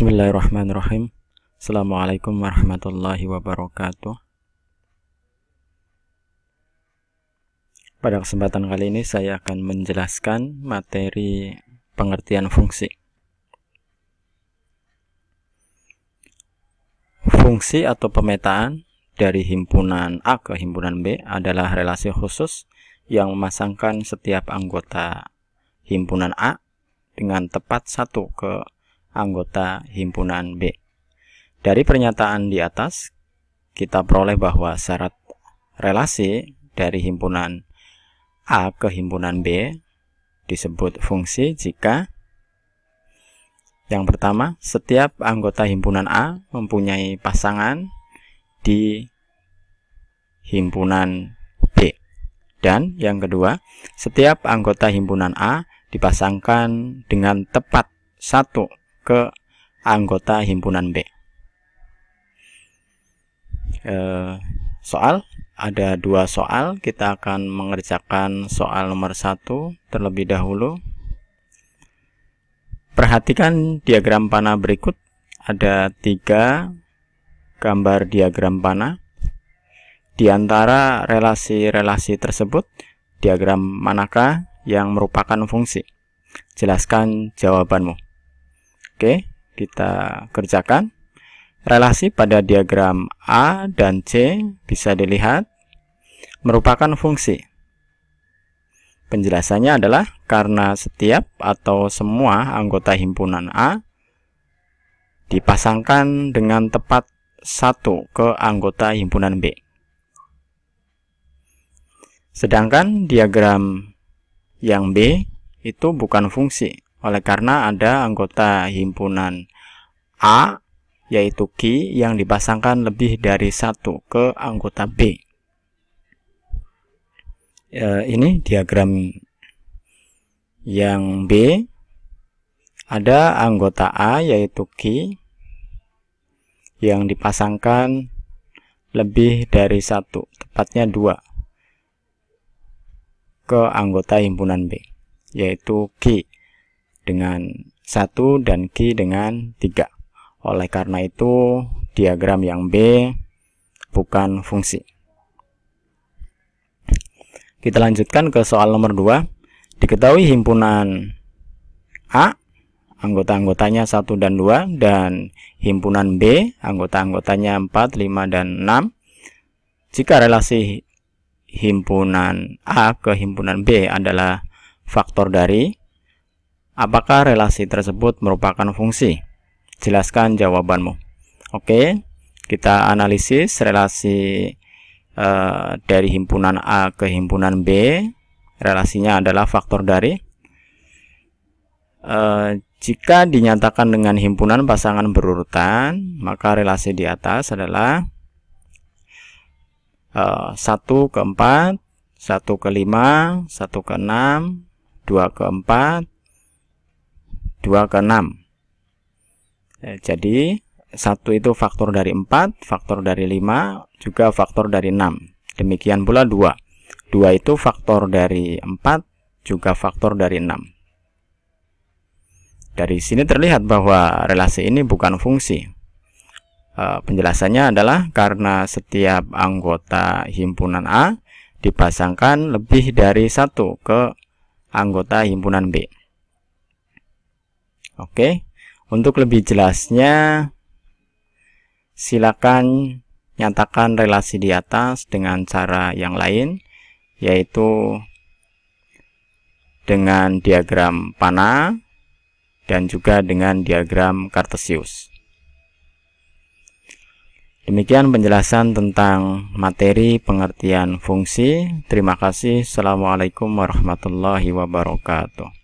Bismillahirrahmanirrahim. Assalamualaikum warahmatullahi wabarakatuh. Pada kesempatan kali ini saya akan menjelaskan materi pengertian fungsi. Fungsi atau pemetaan dari himpunan A ke himpunan B adalah relasi khusus yang memasangkan setiap anggota himpunan A dengan tepat satu ke anggota himpunan B. Dari pernyataan di atas, kita peroleh bahwa syarat relasi dari himpunan A ke himpunan B disebut fungsi jika yang pertama, setiap anggota himpunan A mempunyai pasangan di himpunan B. Dan yang kedua, setiap anggota himpunan A dipasangkan dengan tepat satu ke anggota himpunan B. Eh, soal ada dua soal, kita akan mengerjakan soal nomor satu terlebih dahulu. Perhatikan diagram panah berikut, ada tiga gambar diagram panah. Di antara relasi-relasi tersebut, diagram manakah yang merupakan fungsi? Jelaskan jawabanmu. Oke, kita kerjakan. Relasi pada diagram A dan C bisa dilihat merupakan fungsi. Penjelasannya adalah karena setiap atau semua anggota himpunan A dipasangkan dengan tepat satu ke anggota himpunan B. Sedangkan diagram yang B itu bukan fungsi, oleh karena ada anggota himpunan A yaitu Q yang dipasangkan lebih dari satu ke anggota B. E, ini diagram yang B ada anggota A yaitu Q yang dipasangkan lebih dari satu, tepatnya dua ke anggota himpunan B yaitu Q dengan 1 dan G dengan 3. Oleh karena itu, diagram yang B bukan fungsi. Kita lanjutkan ke soal nomor 2. Diketahui himpunan A anggota-anggotanya 1 dan 2 dan himpunan B anggota-anggotanya 4, 5 dan 6. Jika relasi himpunan A ke himpunan B adalah faktor dari Apakah relasi tersebut merupakan fungsi? Jelaskan jawabanmu. Oke, kita analisis relasi uh, dari himpunan A ke himpunan B. Relasinya adalah faktor dari. Uh, jika dinyatakan dengan himpunan pasangan berurutan, maka relasi di atas adalah uh, eh, 1 ke 4, 1 ke 5, 1 ke 6, 2 ke 4, 2 ke 6 ya, jadi satu itu faktor dari 4 faktor dari 5 juga faktor dari 6 demikian pula 2 2 itu faktor dari 4 juga faktor dari 6 dari sini terlihat bahwa relasi ini bukan fungsi e, penjelasannya adalah karena setiap anggota himpunan A dipasangkan lebih dari satu ke anggota himpunan B Oke. Okay. Untuk lebih jelasnya silakan nyatakan relasi di atas dengan cara yang lain yaitu dengan diagram panah dan juga dengan diagram kartesius. Demikian penjelasan tentang materi pengertian fungsi. Terima kasih. Assalamualaikum warahmatullahi wabarakatuh.